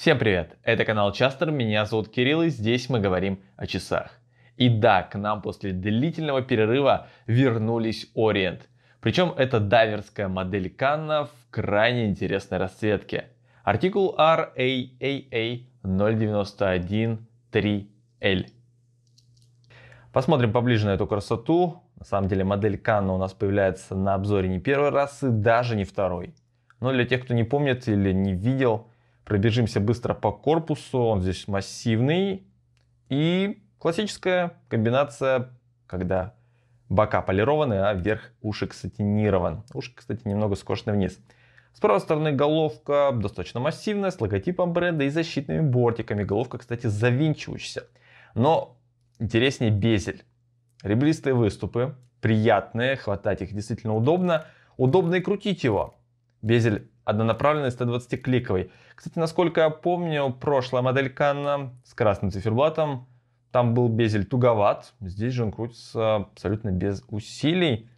Всем привет! Это канал Частер, меня зовут Кирилл и здесь мы говорим о часах. И да, к нам после длительного перерыва вернулись Ориент. Причем это дайверская модель Канна в крайне интересной расцветке. Артикул RAAA 0913L. Посмотрим поближе на эту красоту. На самом деле модель Канна у нас появляется на обзоре не первый раз и даже не второй. Но для тех, кто не помнит или не видел, Пробежимся быстро по корпусу, он здесь массивный. И классическая комбинация, когда бока полированы, а верх ушек сатинирован. Уши, кстати, немного скошены вниз. С правой стороны головка достаточно массивная, с логотипом бренда и защитными бортиками. Головка, кстати, завинчивающаяся. Но интереснее безель. Ребристые выступы, приятные, хватать их действительно удобно. Удобно и крутить его. Безель однонаправленной 120-кликовой. Кстати, насколько я помню, прошлая модель Канна с красным циферблатом, там был безель туговат, здесь же он крутится абсолютно без усилий.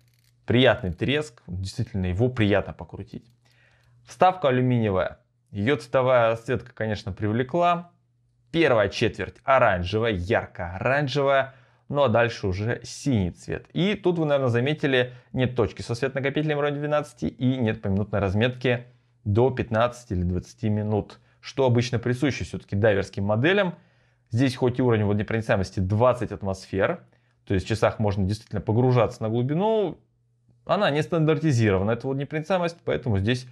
Приятный треск, действительно его приятно покрутить. Вставка алюминиевая, ее цветовая расцветка, конечно, привлекла. Первая четверть оранжевая, ярко-оранжевая, ну а дальше уже синий цвет. И тут вы, наверное, заметили, нет точки со светонакопителем вроде 12 и нет поминутной разметки до 15 или 20 минут, что обычно присуще все-таки дайверским моделям. Здесь хоть и уровень водонепроницаемости 20 атмосфер, то есть в часах можно действительно погружаться на глубину, она не стандартизирована, это водонепроницаемость, поэтому здесь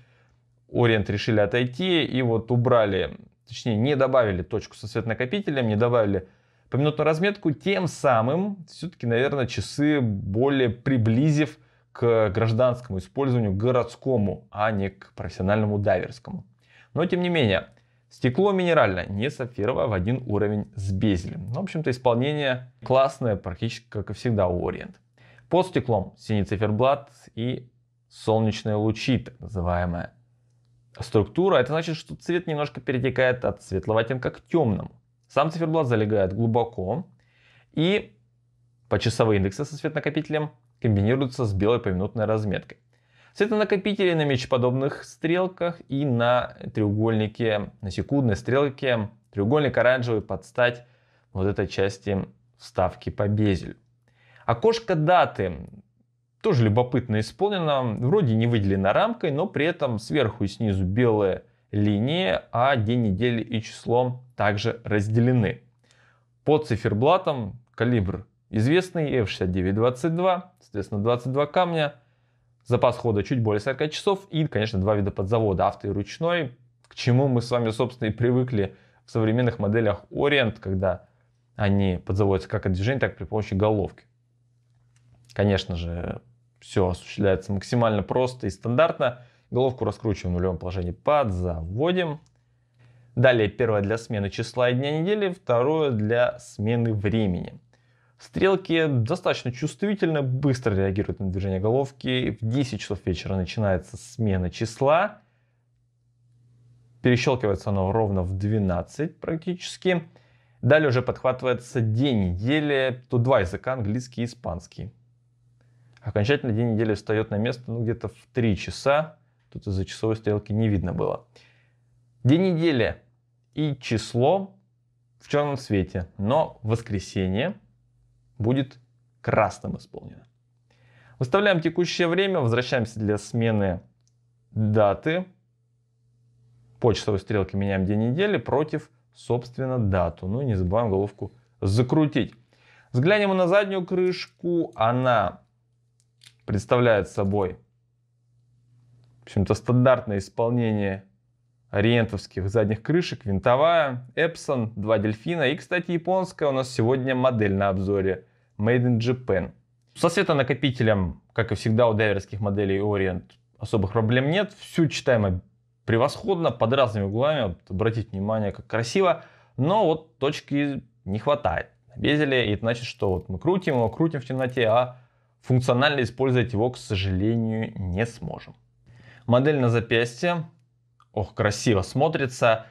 Orient решили отойти и вот убрали, точнее не добавили точку со светонакопителем, не добавили поминутную разметку, тем самым все-таки, наверное, часы более приблизив к гражданскому использованию, городскому, а не к профессиональному дайверскому. Но тем не менее, стекло минеральное, не сапфировое, а в один уровень с безелем. Ну, в общем-то, исполнение классное, практически как и всегда у Orient. Под стеклом синий циферблат и солнечные лучи, так называемая структура. Это значит, что цвет немножко перетекает от светлого оттенка к темному. Сам циферблат залегает глубоко. И по часовой индексе со светнакопителем комбинируются с белой поминутной разметкой. Светонакопители на мечеподобных стрелках и на треугольнике, на секундной стрелке, треугольник оранжевый под стать вот этой части вставки по безелю. Окошко даты тоже любопытно исполнено, вроде не выделено рамкой, но при этом сверху и снизу белые линии, а день недели и число также разделены. По циферблатам калибр Известный F6922, соответственно 22 камня, запас хода чуть более 40 часов и, конечно, два вида подзавода, авто и ручной, к чему мы с вами, собственно, и привыкли в современных моделях Orient, когда они подзаводятся как от движения, так и при помощи головки. Конечно же, все осуществляется максимально просто и стандартно. Головку раскручиваем в нулевом положении, подзаводим. Далее первое для смены числа и дня недели, второе для смены времени. Стрелки достаточно чувствительно, быстро реагируют на движение головки. В 10 часов вечера начинается смена числа. Перещелкивается оно ровно в 12 практически. Далее уже подхватывается день недели. Тут два языка, английский и испанский. Окончательно день недели встает на место ну, где-то в 3 часа. Тут из-за часовой стрелки не видно было. День недели и число в черном цвете, но воскресенье будет красным исполнено. Выставляем текущее время, возвращаемся для смены даты. Почтовой стрелки меняем день недели против, собственно, дату. Ну и не забываем головку закрутить. Взглянем на заднюю крышку. Она представляет собой, в общем-то, стандартное исполнение ориентовских задних крышек. Винтовая, Epson, два дельфина и, кстати, японская у нас сегодня модель на обзоре. Made in Japan. Со светонакопителем, как и всегда у дайверских моделей Orient, особых проблем нет. Всю читаемо превосходно, под разными углами. Вот, обратите внимание, как красиво. Но вот точки не хватает на И это значит, что вот мы крутим его, крутим в темноте, а функционально использовать его, к сожалению, не сможем. Модель на запястье. Ох, красиво смотрится.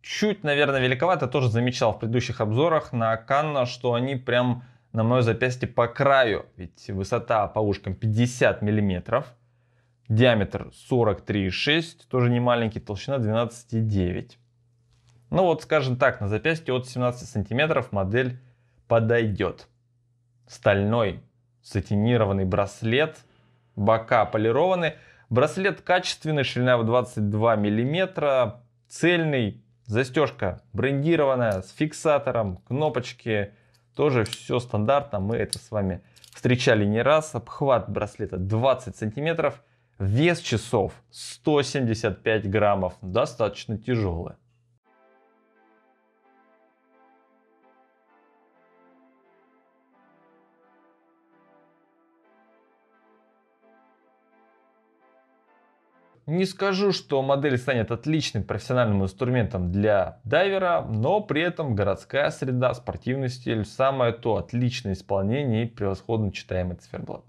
Чуть, наверное, великовато. Тоже замечал в предыдущих обзорах на Канна, что они прям на мое запястье по краю, ведь высота по ушкам 50 миллиметров, диаметр 43,6, тоже не маленький, толщина 12,9. Ну вот, скажем так, на запястье от 17 сантиметров модель подойдет. Стальной сатинированный браслет, бока полированы. Браслет качественный, ширина в 22 миллиметра, цельный, застежка брендированная, с фиксатором, кнопочки, тоже все стандартно, мы это с вами встречали не раз. Обхват браслета 20 сантиметров, вес часов 175 граммов, достаточно тяжелая. Не скажу, что модель станет отличным профессиональным инструментом для дайвера, но при этом городская среда, спортивный стиль, самое то отличное исполнение и превосходно читаемый циферблат.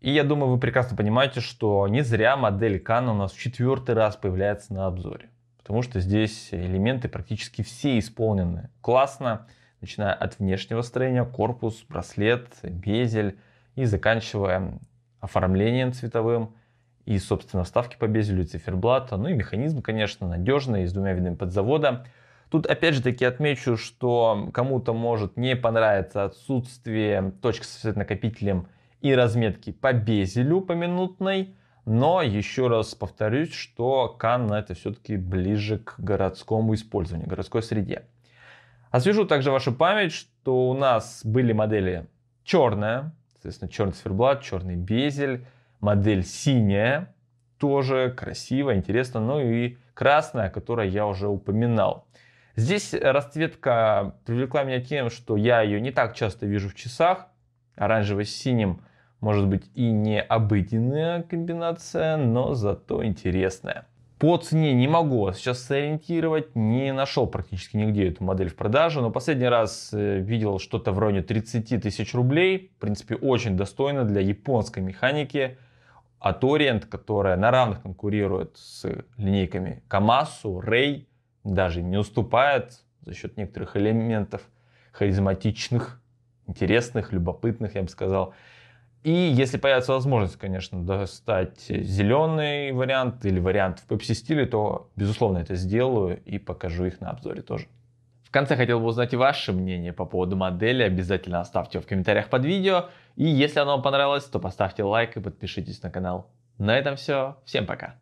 И я думаю, вы прекрасно понимаете, что не зря модель Кана у нас в четвертый раз появляется на обзоре. Потому что здесь элементы практически все исполнены классно, начиная от внешнего строения, корпус, браслет, безель и заканчивая оформлением цветовым – и, собственно, вставки по безелю циферблата, ну и механизм, конечно, надежный, с двумя видами подзавода. Тут опять же таки отмечу, что кому-то может не понравиться отсутствие точки со накопителем и разметки по безелю поминутной, но еще раз повторюсь, что Канна это все-таки ближе к городскому использованию, городской среде. Освежу также вашу память, что у нас были модели черная, соответственно, черный циферблат, черный безель, модель синяя, тоже красиво, интересно. Ну и красная, которую я уже упоминал. Здесь расцветка привлекла меня тем, что я ее не так часто вижу в часах. Оранжево с синим может быть и не обыденная комбинация, но зато интересная. По цене не могу сейчас сориентировать, не нашел практически нигде эту модель в продаже, но последний раз э, видел что-то в районе 30 тысяч рублей. В принципе, очень достойно для японской механики а Торрент, которая на равных конкурирует с линейками Камасу, Рей, даже не уступает за счет некоторых элементов харизматичных, интересных, любопытных, я бы сказал. И если появится возможность, конечно, достать зеленый вариант или вариант в пепси-стиле, то, безусловно, это сделаю и покажу их на обзоре тоже конце хотел бы узнать ваше мнение по поводу модели. Обязательно оставьте его в комментариях под видео. И если оно вам понравилось, то поставьте лайк и подпишитесь на канал. На этом все. Всем пока.